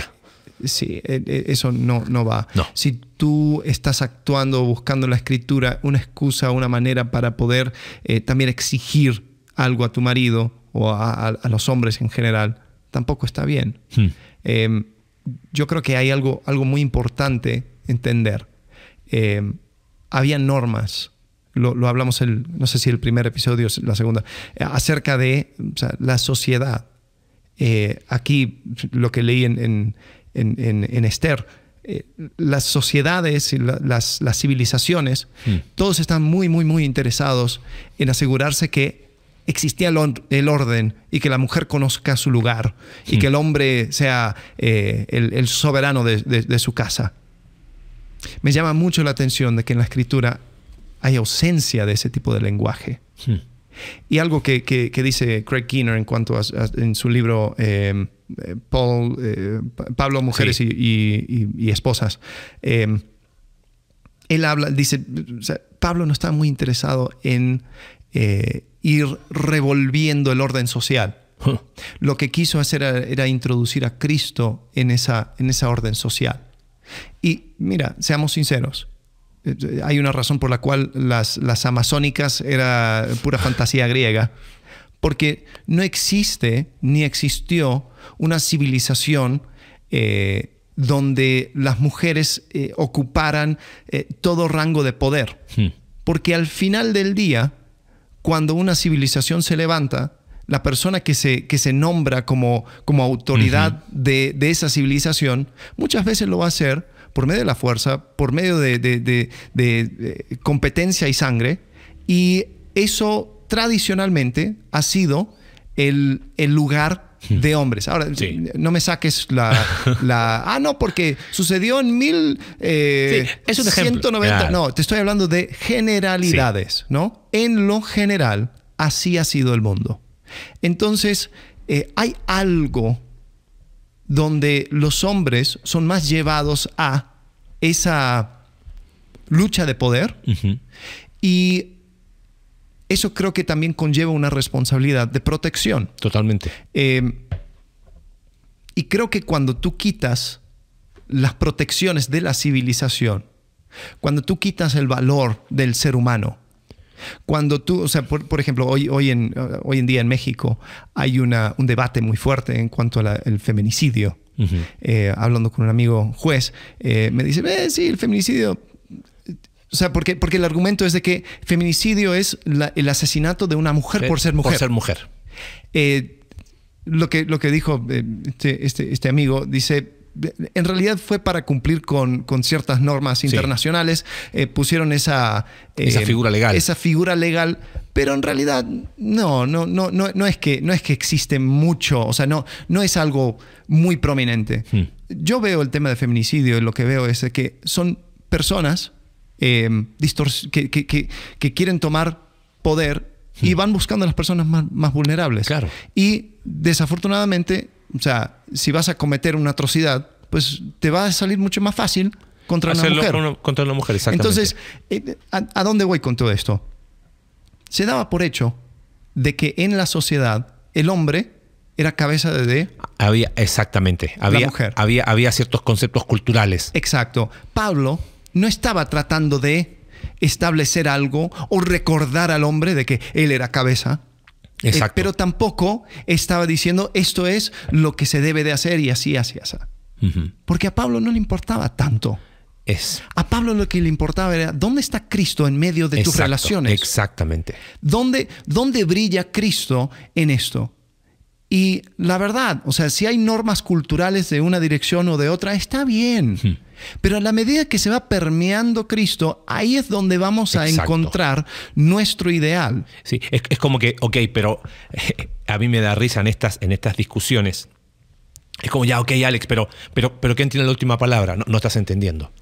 sí, eh, eh, eso no, no va. Si tú estás actuando, buscando la escritura, una excusa, una manera para poder también exigir algo a tu marido o a, los hombres en general, tampoco está bien. Hmm. Em, yo creo que hay algo, algo muy importante entender. Em, había normas lo, hablamos, el, no sé si el primer episodio, o la segunda, eh, acerca de la sociedad. Eh, aquí lo que leí en, Esther, eh, las sociedades y las, civilizaciones, mm. todos están muy, muy, muy interesados en asegurarse que existía el, orden y que la mujer conozca su lugar y mm. que el hombre sea el, soberano de su casa. Me llama mucho la atención de que en la escritura hay ausencia de ese tipo de lenguaje. Hmm. Y algo que, dice Craig Keener en cuanto a, en su libro eh, eh, eh, Pablo, Mujeres y, Esposas, él habla, dice, Pablo no está muy interesado en ir revolviendo el orden social. Lo que quiso hacer era, era, introducir a Cristo en esa, en esa orden social. Y mira, seamos sinceros, eh, hay una razón por la cual las, amazónicas era pura fantasía griega, porque no existe ni existió una civilización eh, donde las mujeres eh, ocuparan todo rango de poder. Hmm. Porque al final del día, cuando una civilización se levanta, la persona que se, que se nombra como, autoridad de, de, esa civilización, muchas veces lo va a hacer por medio de la fuerza, por medio de, competencia y sangre. Y eso tradicionalmente ha sido el, lugar de hmm. hombres. Ahora, no me saques la, Ah, no, porque sucedió en mil... Eh, es 190, No, te estoy hablando de generalidades, ¿no? En lo general, así ha sido el mundo. Entonces, eh, hay algo donde los hombres son más llevados a esa lucha de poder y eso creo que también conlleva una responsabilidad de protección. Totalmente. Em, y creo que cuando tú quitas las protecciones de la civilización, cuando tú quitas el valor del ser humano, cuando tú, o sea, por, ejemplo, hoy, hoy, en, hoy en día en México hay un debate muy fuerte en cuanto al feminicidio. Eh, hablando con un amigo juez, eh, me dice, sí, el feminicidio o sea, porque, porque el argumento es de que feminicidio es el asesinato de una mujer por ser mujer. Por ser mujer. Eh, lo, que, lo que dijo este, este, este, amigo dice, en realidad fue para cumplir con, con ciertas normas internacionales, eh, pusieron esa, eh, esa figura legal. Esa figura legal, pero en realidad no, no, no, no, es, que, no es que existe mucho, o sea, no, no es algo muy prominente. Hmm. Yo veo el tema de feminicidio y lo que veo es que son personas eh, que, quieren tomar poder y hmm. van buscando a las personas más, vulnerables. Y desafortunadamente o sea, si vas a cometer una atrocidad, pues te va a salir mucho más fácil contra la una mujer. contra una mujer, exactamente. Entonces, eh, ¿a, dónde voy con todo esto? Se daba por hecho de que en la sociedad el hombre era cabeza de... Había, exactamente. Había, mujer. había ciertos conceptos culturales. Exacto. Pablo no estaba tratando de establecer algo o recordar al hombre de que él era cabeza, eh, pero tampoco estaba diciendo esto es lo que se debe de hacer y así, así, así. Porque a Pablo no le importaba tanto. Es. A Pablo lo que le importaba era dónde está Cristo en medio de tus relaciones. Exactamente. ¿Dónde, ¿Dónde brilla Cristo en esto? Y la verdad, o sea, si hay normas culturales de una dirección o de otra, está bien. Pero a la medida que se va permeando Cristo, ahí es donde vamos a encontrar nuestro ideal. Sí, es, como que, ok, pero a mí me da risa en estas, en estas discusiones. Es como, ya, ok, Alex, pero, pero, pero quién tiene la última palabra? no estás entendiendo.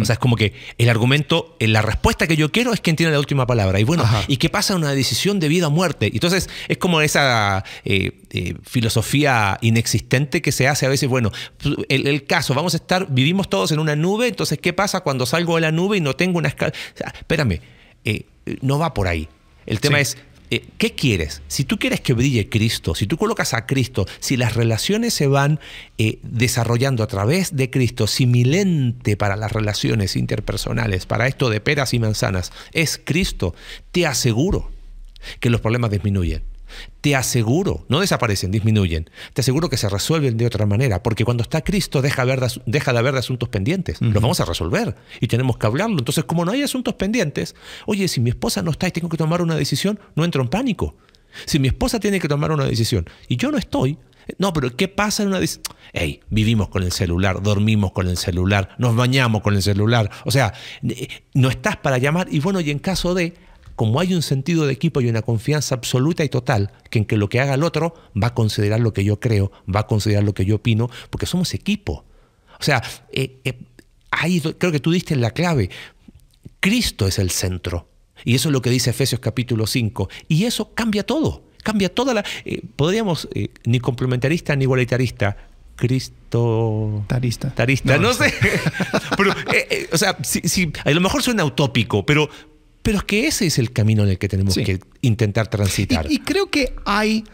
O sea, es como que el argumento, eh, la respuesta que yo quiero es quien tiene la última palabra. Y bueno, ¿y qué pasa en una decisión de vida o muerte? Entonces, es como esa eh, eh, filosofía inexistente que se hace a veces, bueno, el, caso, vamos a estar, vivimos todos en una nube, entonces, ¿qué pasa cuando salgo de la nube y no tengo una escala? espérame, no va por ahí. El tema es eh, ¿qué quieres? Si tú quieres que brille Cristo, si tú colocas a Cristo, si las relaciones se van eh, desarrollando a través de Cristo, si mi lente para las relaciones interpersonales, para esto de peras y manzanas, es Cristo, te aseguro que los problemas disminuyen. Te aseguro, no desaparecen, disminuyen. Te aseguro que se resuelven de otra manera, porque cuando está Cristo deja, de, deja de haber asuntos pendientes. Los vamos a resolver y tenemos que hablarlo. Entonces, como no hay asuntos pendientes, oye, si mi esposa no está y tengo que tomar una decisión, no entro en pánico. Si mi esposa tiene que tomar una decisión y yo no estoy, eh, no, pero ¿qué pasa en una decisión? Hey, vivimos con el celular, dormimos con el celular, nos bañamos con el celular. O sea, eh, no estás para llamar y bueno, y en caso de, como hay un sentido de equipo y una confianza absoluta y total que en que lo que haga el otro va a considerar lo que yo creo, va a considerar lo que yo opino, porque somos equipo. O sea, eh, eh, ahí creo que tú diste la clave. Cristo es el centro. Y eso es lo que dice Efesios capítulo 5. Y eso cambia todo. Cambia toda la... Eh, podríamos, ni complementarista ni igualitarista, Cristo. Tarista. Tarista, no, sé. o sea, a lo mejor suena utópico, pero, pero es que ese es el camino en el que tenemos que intentar transitar. Y, creo que hay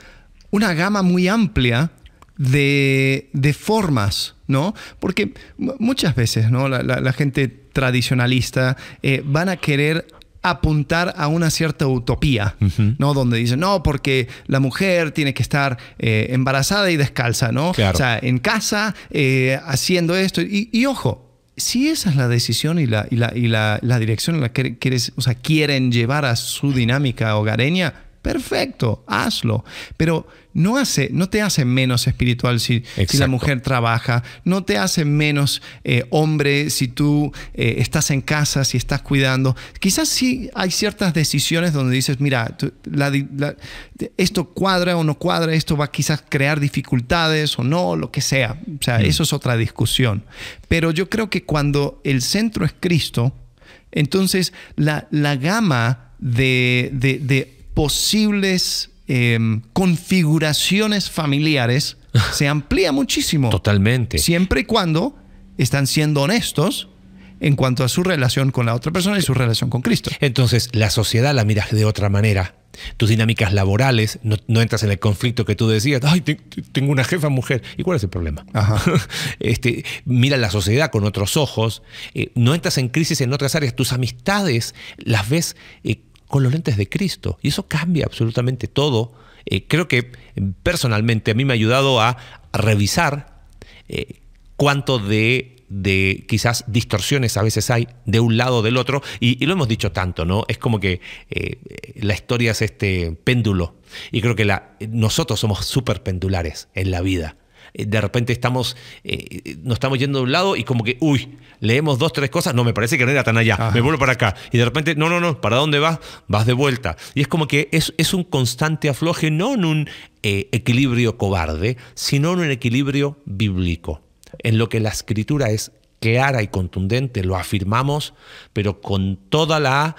una gama muy amplia de, formas, ¿no? Porque muchas veces, ¿no? La, gente tradicionalista eh, van a querer apuntar a una cierta utopía, ¿no? Donde dicen, no, porque la mujer tiene que estar eh, embarazada y descalza, ¿no? O sea, en casa, eh, haciendo esto. y ojo, si esa es la decisión y la, y la, dirección en la que quieres, sea, quieren llevar a su dinámica hogareña, perfecto, hazlo. Pero no, hace, no te hace menos espiritual si, la mujer trabaja, no te hace menos eh, hombre si tú eh, estás en casa, si estás cuidando. Quizás sí hay ciertas decisiones donde dices, mira, esto cuadra o no cuadra, esto va a quizás crear dificultades o no, lo que sea. O sea, mm. eso es otra discusión. Pero yo creo que cuando el centro es Cristo, entonces la, la gama de posibles Em, configuraciones familiares se amplía muchísimo. Totalmente. Siempre y cuando están siendo honestos en cuanto a su relación con la otra persona y su relación con Cristo. Entonces, la sociedad la miras de otra manera. Tus dinámicas laborales, no, entras en el conflicto que tú decías, ay, tengo una jefa mujer. ¿Y cuál es el problema? Este, mira la sociedad con otros ojos, eh, no entras en crisis en otras áreas, tus amistades las ves eh, con los lentes de Cristo. Y eso cambia absolutamente todo. Eh, creo que personalmente a mí me ha ayudado a revisar eh, cuánto de, de, quizás distorsiones a veces hay de un lado o del otro. Y, lo hemos dicho tanto, ¿no? Es como que eh, la historia es este péndulo. Y creo que nosotros somos súper pendulares en la vida. Eh, de repente estamos, no eh, eh, nos estamos yendo de un lado y como que, uy, leemos dos, tres cosas, no, me parece que no era tan allá, me vuelvo para acá. Y de repente, no, no, no, ¿para dónde vas? Vas de vuelta. Y es como que es, un constante afloje, no en un equilibrio cobarde, sino en un equilibrio bíblico, en lo que la escritura es clara y contundente, lo afirmamos, pero con toda la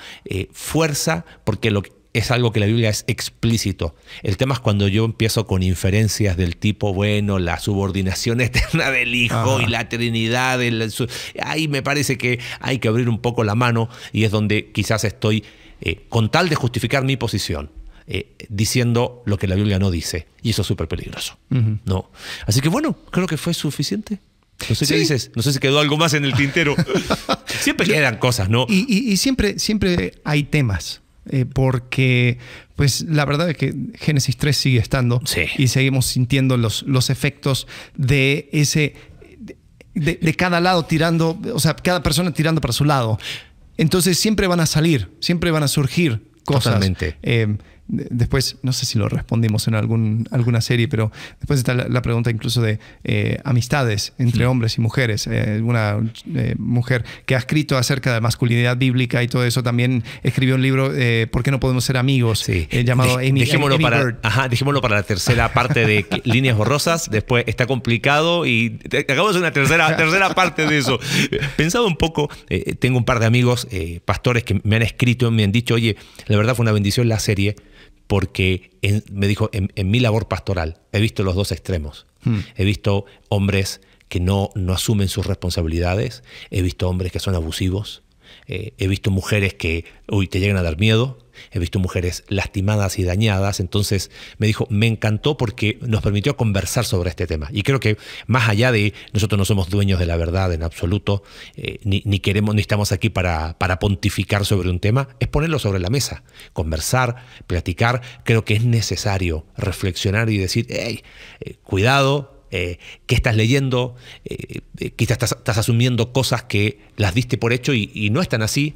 fuerza, porque lo, que, es algo que la Biblia es explícito. El tema es cuando yo empiezo con inferencias del tipo, bueno, la subordinación eterna del Hijo y la Trinidad. ahí me parece que hay que abrir un poco la mano y es donde quizás estoy, eh, con tal de justificar mi posición, eh, diciendo lo que la Biblia no dice. Y eso es súper peligroso. ¿no? Así que bueno, creo que fue suficiente. No sé qué dices, no sé si quedó algo más en el tintero. siempre quedan cosas, ¿no? Y, y siempre, siempre hay temas. Eh, porque pues la verdad es que Génesis 3 sigue estando y seguimos sintiendo los, los efectos de ese, de, cada lado tirando, o sea, cada persona tirando para su lado. Entonces siempre van a salir, siempre van a surgir cosas. Totalmente. Eh, después, no sé si lo respondimos en algún, alguna serie, pero después está la, pregunta incluso de eh, amistades entre hombres y mujeres. Eh, una eh, mujer que ha escrito acerca de masculinidad bíblica y todo eso también escribió un libro, ¿Por qué no podemos ser amigos? llamado dejémoslo, para, dejémoslo para la tercera parte de Líneas Borrosas. Después está complicado y acabamos una tercera, tercera parte de eso. pensado un poco, tengo un par de amigos pastores que me han escrito, me han dicho, oye, la verdad fue una bendición la serie porque me dijo, en, mi labor pastoral he visto los dos extremos. Hmm. He visto hombres que no, asumen sus responsabilidades, he visto hombres que son abusivos, eh, he visto mujeres que, uy, te llegan a dar miedo, he visto mujeres lastimadas y dañadas, entonces me dijo, me encantó porque nos permitió conversar sobre este tema. Y creo que más allá de nosotros no somos dueños de la verdad en absoluto, eh, ni, queremos, ni estamos aquí para, para pontificar sobre un tema, es ponerlo sobre la mesa, conversar, platicar, creo que es necesario reflexionar y decir, hey, eh, cuidado, que eh, qué estás leyendo, eh, eh, quizás estás, asumiendo cosas que las diste por hecho y, no están así,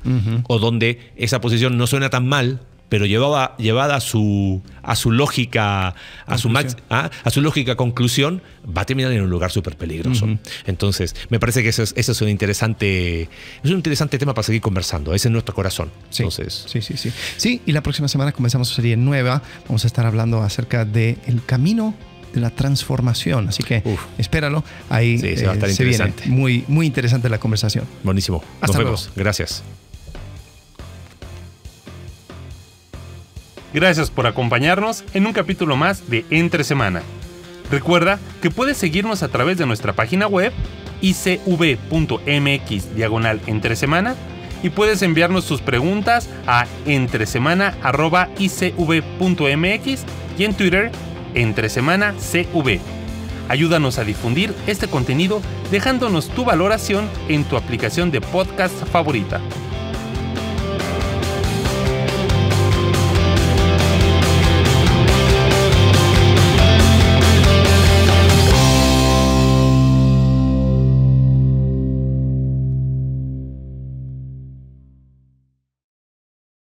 o donde esa posición no suena tan mal, pero llevaba, llevada a su, a su lógica, a su, ah, lógica conclusión, va a terminar en un lugar súper peligroso. Entonces, me parece que ese es, un interesante, es un interesante tema para seguir conversando. Ese es nuestro corazón. Sí, sí, sí, sí. y la próxima semana comenzamos serie nueva. Vamos a estar hablando acerca del camino de la transformación. Así que espéralo, ahí sí, se, va a eh, estar Muy, muy interesante la conversación. Buenísimo. Hasta Luego. Gracias. Gracias por acompañarnos en un capítulo más de Entre Semana. Recuerda que puedes seguirnos a través de nuestra página web icv.mx diagonal entre semana y puedes enviarnos tus preguntas a entresemana.icv.mx y en Twitter entre semana CV. Ayúdanos a difundir este contenido dejándonos tu valoración en tu aplicación de podcast favorita.